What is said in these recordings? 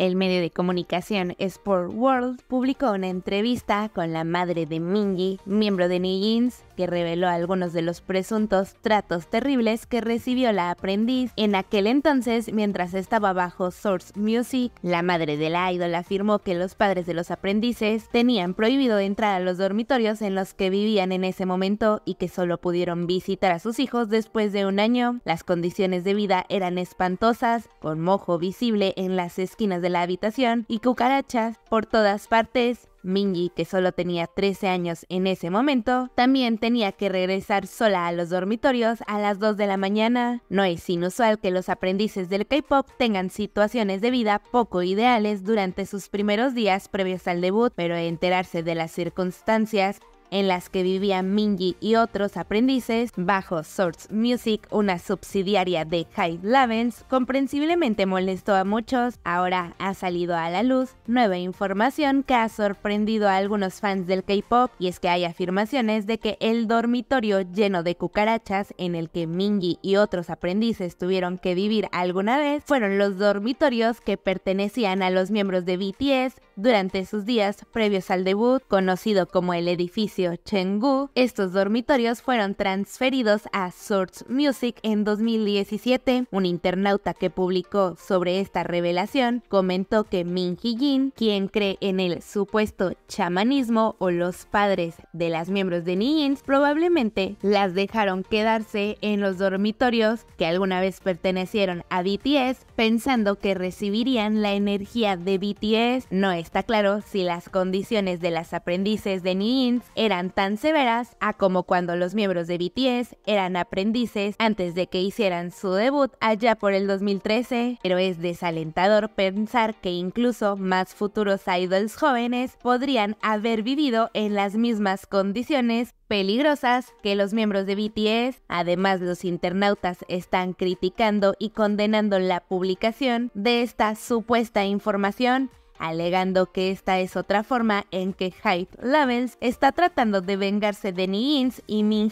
El medio de comunicación Sport World publicó una entrevista con la madre de Mingy, miembro de New que reveló algunos de los presuntos tratos terribles que recibió la aprendiz en aquel entonces mientras estaba bajo Source Music. La madre de la idol afirmó que los padres de los aprendices tenían prohibido entrar a los dormitorios en los que vivían en ese momento y que solo pudieron visitar a sus hijos después de un año. Las condiciones de vida eran espantosas, con mojo visible en las esquinas de la habitación y cucarachas por todas partes, Minji, que solo tenía 13 años en ese momento, también tenía que regresar sola a los dormitorios a las 2 de la mañana. No es inusual que los aprendices del K-pop tengan situaciones de vida poco ideales durante sus primeros días previos al debut, pero enterarse de las circunstancias en las que vivían Minji y otros aprendices, bajo Source Music, una subsidiaria de Hyde Lavens, comprensiblemente molestó a muchos. Ahora ha salido a la luz nueva información que ha sorprendido a algunos fans del K-pop, y es que hay afirmaciones de que el dormitorio lleno de cucarachas en el que Minji y otros aprendices tuvieron que vivir alguna vez fueron los dormitorios que pertenecían a los miembros de BTS durante sus días previos al debut, conocido como el edificio chengu estos dormitorios fueron transferidos a Source Music en 2017. Un internauta que publicó sobre esta revelación comentó que Min jin quien cree en el supuesto chamanismo o los padres de las miembros de Nihins, probablemente las dejaron quedarse en los dormitorios que alguna vez pertenecieron a BTS, pensando que recibirían la energía de BTS. No está claro si las condiciones de las aprendices de Nihins eran eran tan severas a como cuando los miembros de BTS eran aprendices antes de que hicieran su debut allá por el 2013, pero es desalentador pensar que incluso más futuros idols jóvenes podrían haber vivido en las mismas condiciones peligrosas que los miembros de BTS, además los internautas están criticando y condenando la publicación de esta supuesta información alegando que esta es otra forma en que Hype Levels está tratando de vengarse de ni y Min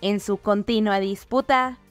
en su continua disputa.